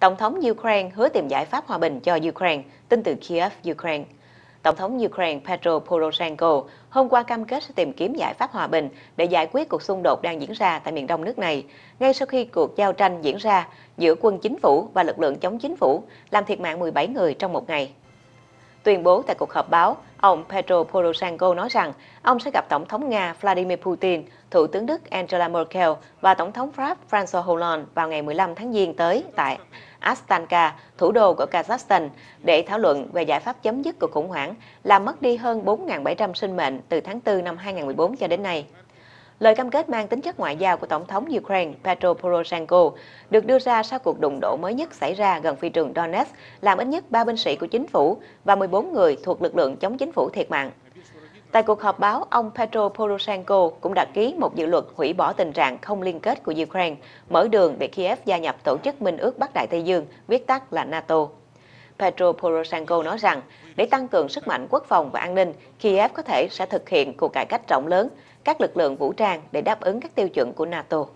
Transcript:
Tổng thống Ukraine hứa tìm giải pháp hòa bình cho Ukraine, tin từ Kiev, Ukraine. Tổng thống Ukraine Petro Poroshenko hôm qua cam kết sẽ tìm kiếm giải pháp hòa bình để giải quyết cuộc xung đột đang diễn ra tại miền đông nước này, ngay sau khi cuộc giao tranh diễn ra giữa quân chính phủ và lực lượng chống chính phủ, làm thiệt mạng 17 người trong một ngày. Tuyên bố tại cuộc họp báo, ông Petro Poroshenko nói rằng ông sẽ gặp Tổng thống Nga Vladimir Putin, Thủ tướng Đức Angela Merkel và Tổng thống Pháp François Hollande vào ngày 15 tháng Giêng tới tại Astana, thủ đô của Kazakhstan, để thảo luận về giải pháp chấm dứt cuộc khủng hoảng làm mất đi hơn 4.700 sinh mệnh từ tháng 4 năm 2014 cho đến nay lời cam kết mang tính chất ngoại giao của Tổng thống Ukraine Petro Poroshenko được đưa ra sau cuộc đụng độ mới nhất xảy ra gần phi trường Donetsk, làm ít nhất 3 binh sĩ của chính phủ và 14 người thuộc lực lượng chống chính phủ thiệt mạng. Tại cuộc họp báo, ông Petro Poroshenko cũng đã ký một dự luật hủy bỏ tình trạng không liên kết của Ukraine, mở đường để Kiev gia nhập Tổ chức Minh ước Bắc Đại Tây Dương, viết tắt là NATO. Petro Poroshenko nói rằng để tăng cường sức mạnh quốc phòng và an ninh, Kiev có thể sẽ thực hiện cuộc cải cách rộng lớn các lực lượng vũ trang để đáp ứng các tiêu chuẩn của NATO.